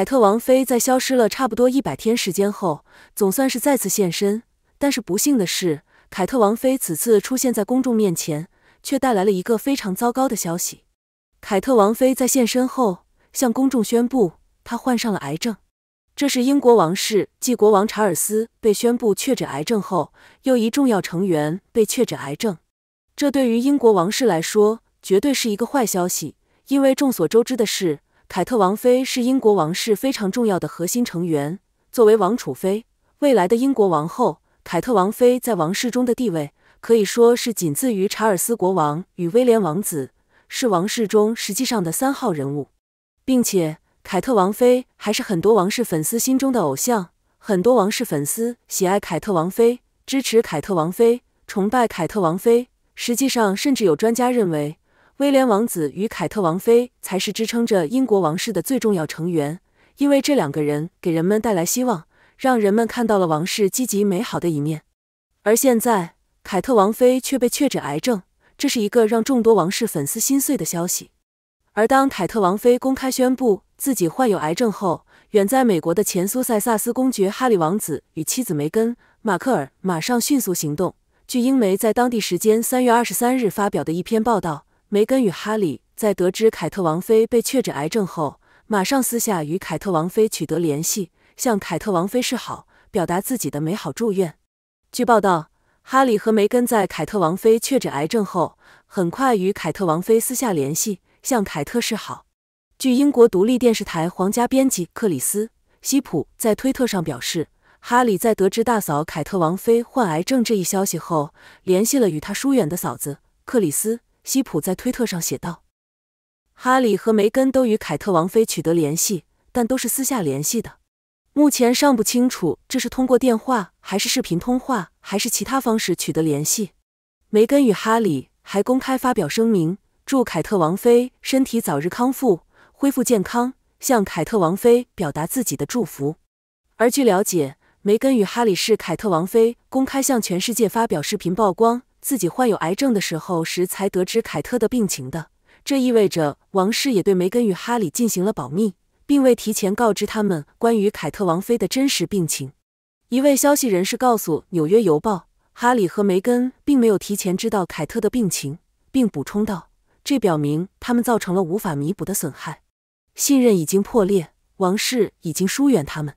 凯特王妃在消失了差不多一百天时间后，总算是再次现身。但是不幸的是，凯特王妃此次出现在公众面前，却带来了一个非常糟糕的消息。凯特王妃在现身后，向公众宣布她患上了癌症。这是英国王室继国王查尔斯被宣布确诊癌症后，又一重要成员被确诊癌症。这对于英国王室来说，绝对是一个坏消息，因为众所周知的是。凯特王妃是英国王室非常重要的核心成员。作为王储妃、未来的英国王后，凯特王妃在王室中的地位可以说是仅次于查尔斯国王与威廉王子，是王室中实际上的三号人物。并且，凯特王妃还是很多王室粉丝心中的偶像。很多王室粉丝喜爱凯特王妃，支持凯特王妃，崇拜凯特王妃。实际上，甚至有专家认为。威廉王子与凯特王妃才是支撑着英国王室的最重要成员，因为这两个人给人们带来希望，让人们看到了王室积极美好的一面。而现在，凯特王妃却被确诊癌症，这是一个让众多王室粉丝心碎的消息。而当凯特王妃公开宣布自己患有癌症后，远在美国的前苏塞萨斯公爵哈利王子与妻子梅根·马克尔马上迅速行动。据英媒在当地时间三月二十三日发表的一篇报道。梅根与哈里在得知凯特王妃被确诊癌症后，马上私下与凯特王妃取得联系，向凯特王妃示好，表达自己的美好祝愿。据报道，哈里和梅根在凯特王妃确诊癌症后，很快与凯特王妃私下联系，向凯特示好。据英国独立电视台皇家编辑克里斯西普在推特上表示，哈里在得知大嫂凯特王妃患癌症这一消息后，联系了与他疏远的嫂子克里斯。西普在推特上写道：“哈里和梅根都与凯特王妃取得联系，但都是私下联系的。目前尚不清楚这是通过电话还是视频通话，还是其他方式取得联系。”梅根与哈里还公开发表声明，祝凯特王妃身体早日康复，恢复健康，向凯特王妃表达自己的祝福。而据了解，梅根与哈里是凯特王妃公开向全世界发表视频曝光。自己患有癌症的时候，时才得知凯特的病情的。这意味着王室也对梅根与哈里进行了保密，并未提前告知他们关于凯特王妃的真实病情。一位消息人士告诉《纽约邮报》，哈里和梅根并没有提前知道凯特的病情，并补充道：“这表明他们造成了无法弥补的损害，信任已经破裂，王室已经疏远他们。”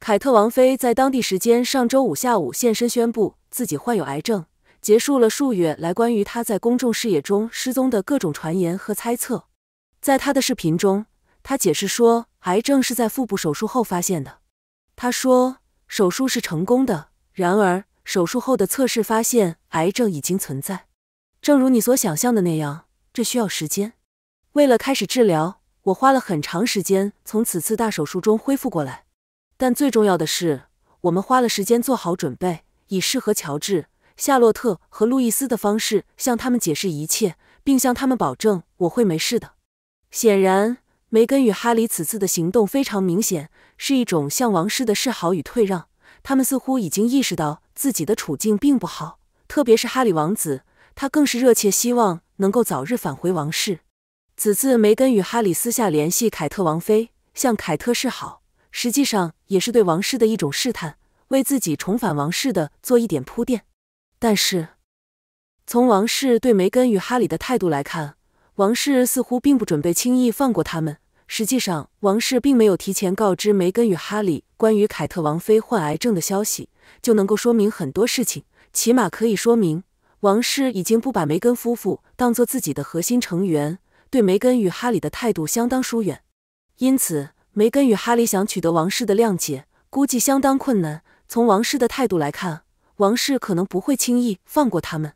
凯特王妃在当地时间上周五下午现身，宣布自己患有癌症。结束了数月来关于他在公众视野中失踪的各种传言和猜测。在他的视频中，他解释说，癌症是在腹部手术后发现的。他说，手术是成功的，然而手术后的测试发现癌症已经存在。正如你所想象的那样，这需要时间。为了开始治疗，我花了很长时间从此次大手术中恢复过来。但最重要的是，我们花了时间做好准备，以适合乔治。夏洛特和路易斯的方式向他们解释一切，并向他们保证我会没事的。显然，梅根与哈里此次的行动非常明显，是一种向王室的示好与退让。他们似乎已经意识到自己的处境并不好，特别是哈里王子，他更是热切希望能够早日返回王室。此次梅根与哈里私下联系凯特王妃，向凯特示好，实际上也是对王室的一种试探，为自己重返王室的做一点铺垫。但是，从王室对梅根与哈里的态度来看，王室似乎并不准备轻易放过他们。实际上，王室并没有提前告知梅根与哈里关于凯特王妃患癌症的消息，就能够说明很多事情。起码可以说明，王室已经不把梅根夫妇当做自己的核心成员，对梅根与哈里的态度相当疏远。因此，梅根与哈里想取得王室的谅解，估计相当困难。从王室的态度来看。王室可能不会轻易放过他们。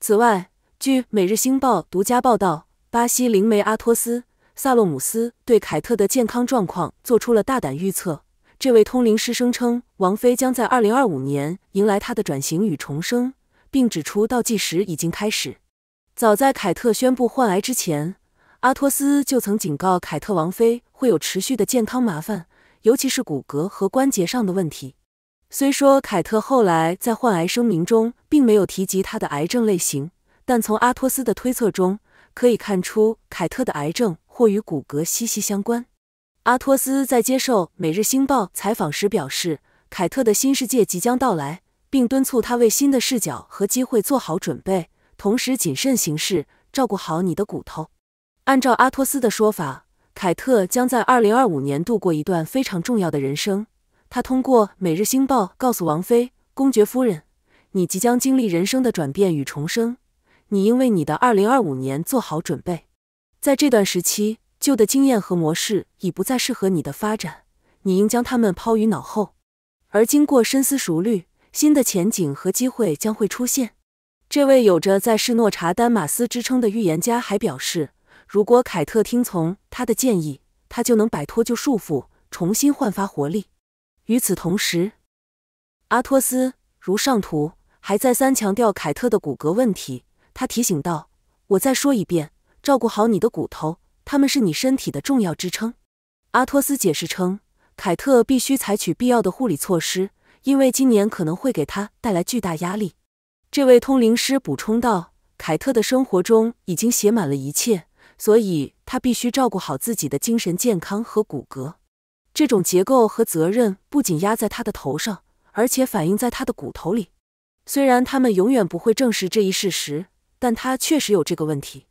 此外，据《每日星报》独家报道，巴西灵媒阿托斯·萨洛姆斯对凯特的健康状况做出了大胆预测。这位通灵师声称，王妃将在2025年迎来她的转型与重生，并指出倒计时已经开始。早在凯特宣布患癌之前，阿托斯就曾警告凯特王妃会有持续的健康麻烦，尤其是骨骼和关节上的问题。虽说凯特后来在患癌声明中并没有提及他的癌症类型，但从阿托斯的推测中可以看出，凯特的癌症或与骨骼息息相关。阿托斯在接受《每日星报》采访时表示：“凯特的新世界即将到来，并敦促他为新的视角和机会做好准备，同时谨慎行事，照顾好你的骨头。”按照阿托斯的说法，凯特将在2025年度过一段非常重要的人生。他通过《每日星报》告诉王妃、公爵夫人：“你即将经历人生的转变与重生，你应为你的2025年做好准备。在这段时期，旧的经验和模式已不再适合你的发展，你应将它们抛于脑后。而经过深思熟虑，新的前景和机会将会出现。”这位有着在世诺查丹马斯之称的预言家还表示，如果凯特听从他的建议，他就能摆脱旧束缚，重新焕发活力。与此同时，阿托斯如上图还再三强调凯特的骨骼问题。他提醒道：“我再说一遍，照顾好你的骨头，它们是你身体的重要支撑。”阿托斯解释称，凯特必须采取必要的护理措施，因为今年可能会给他带来巨大压力。这位通灵师补充道：“凯特的生活中已经写满了一切，所以他必须照顾好自己的精神健康和骨骼。”这种结构和责任不仅压在他的头上，而且反映在他的骨头里。虽然他们永远不会证实这一事实，但他确实有这个问题。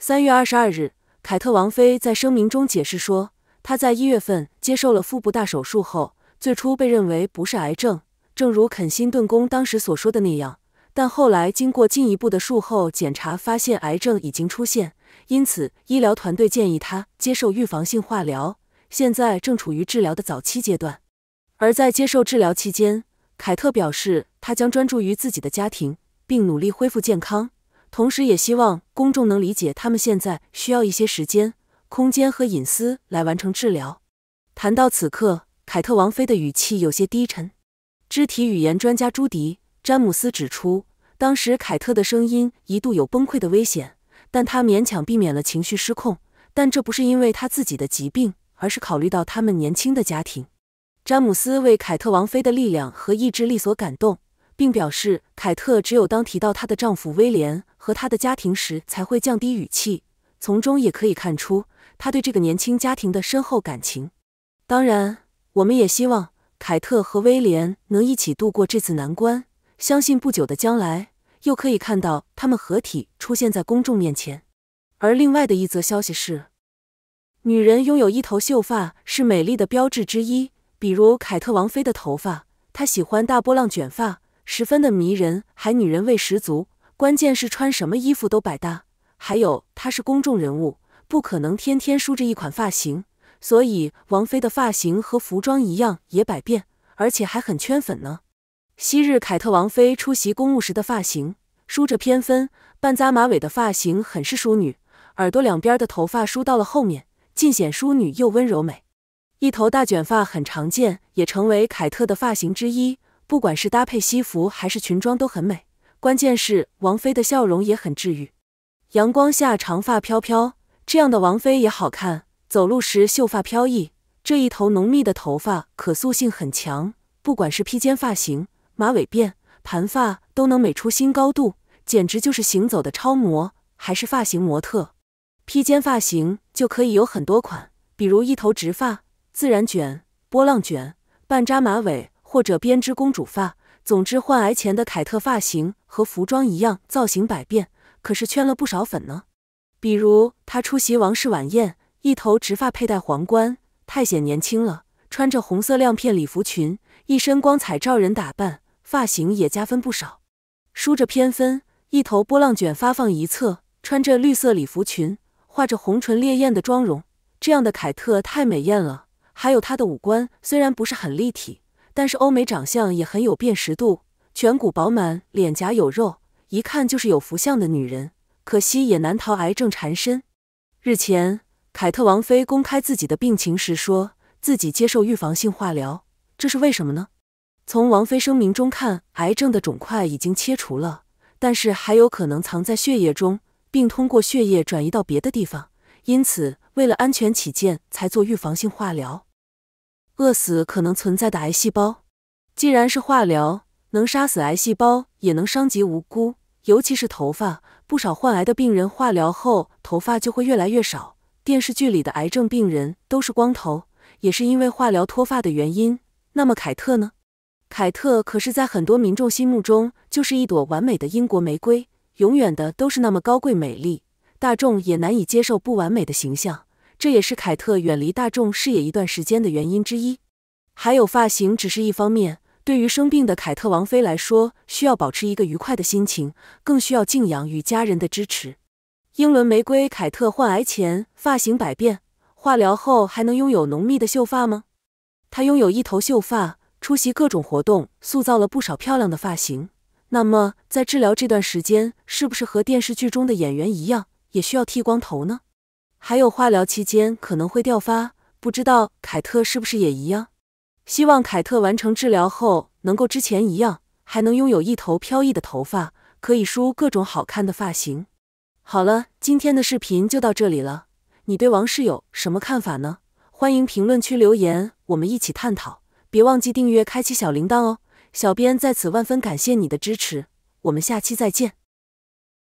三月二十二日，凯特王妃在声明中解释说，她在一月份接受了腹部大手术后，最初被认为不是癌症，正如肯辛顿宫当时所说的那样。但后来经过进一步的术后检查，发现癌症已经出现，因此医疗团队建议她接受预防性化疗。现在正处于治疗的早期阶段，而在接受治疗期间，凯特表示她将专注于自己的家庭，并努力恢复健康。同时，也希望公众能理解他们现在需要一些时间、空间和隐私来完成治疗。谈到此刻，凯特王妃的语气有些低沉。肢体语言专家朱迪·詹姆斯指出，当时凯特的声音一度有崩溃的危险，但她勉强避免了情绪失控。但这不是因为她自己的疾病。而是考虑到他们年轻的家庭，詹姆斯为凯特王妃的力量和意志力所感动，并表示凯特只有当提到她的丈夫威廉和她的家庭时才会降低语气，从中也可以看出她对这个年轻家庭的深厚感情。当然，我们也希望凯特和威廉能一起度过这次难关，相信不久的将来又可以看到他们合体出现在公众面前。而另外的一则消息是。女人拥有一头秀发是美丽的标志之一，比如凯特王妃的头发，她喜欢大波浪卷发，十分的迷人，还女人味十足。关键是穿什么衣服都百搭。还有她是公众人物，不可能天天梳着一款发型，所以王妃的发型和服装一样也百变，而且还很圈粉呢。昔日凯特王妃出席公务时的发型，梳着偏分半扎马尾的发型，很是淑女，耳朵两边的头发梳到了后面。尽显淑女又温柔美，一头大卷发很常见，也成为凯特的发型之一。不管是搭配西服还是裙装都很美，关键是王菲的笑容也很治愈。阳光下长发飘飘，这样的王菲也好看。走路时秀发飘逸，这一头浓密的头发可塑性很强，不管是披肩发型、马尾辫、盘发都能美出新高度，简直就是行走的超模，还是发型模特。披肩发型就可以有很多款，比如一头直发、自然卷、波浪卷、半扎马尾或者编织公主发。总之，患癌前的凯特发型和服装一样，造型百变，可是圈了不少粉呢。比如她出席王室晚宴，一头直发佩戴皇冠，太显年轻了；穿着红色亮片礼服裙，一身光彩照人打扮，发型也加分不少，梳着偏分，一头波浪卷发放一侧，穿着绿色礼服裙。画着红唇烈焰的妆容，这样的凯特太美艳了。还有她的五官虽然不是很立体，但是欧美长相也很有辨识度，颧骨饱满，脸颊有肉，一看就是有福相的女人。可惜也难逃癌症缠身。日前，凯特王妃公开自己的病情时说，自己接受预防性化疗，这是为什么呢？从王妃声明中看，癌症的肿块已经切除了，但是还有可能藏在血液中。并通过血液转移到别的地方，因此为了安全起见才做预防性化疗。饿死可能存在的癌细胞。既然是化疗，能杀死癌细胞，也能伤及无辜，尤其是头发。不少患癌的病人化疗后头发就会越来越少。电视剧里的癌症病人都是光头，也是因为化疗脱发的原因。那么凯特呢？凯特可是在很多民众心目中就是一朵完美的英国玫瑰。永远的都是那么高贵美丽，大众也难以接受不完美的形象，这也是凯特远离大众视野一段时间的原因之一。还有发型只是一方面，对于生病的凯特王妃来说，需要保持一个愉快的心情，更需要静养与家人的支持。英伦玫瑰凯特患癌前发型百变，化疗后还能拥有浓密的秀发吗？她拥有一头秀发，出席各种活动，塑造了不少漂亮的发型。那么在治疗这段时间，是不是和电视剧中的演员一样，也需要剃光头呢？还有化疗期间可能会掉发，不知道凯特是不是也一样？希望凯特完成治疗后能够之前一样，还能拥有一头飘逸的头发，可以梳各种好看的发型。好了，今天的视频就到这里了。你对王室有什么看法呢？欢迎评论区留言，我们一起探讨。别忘记订阅、开启小铃铛哦。小编在此万分感谢你的支持，我们下期再见。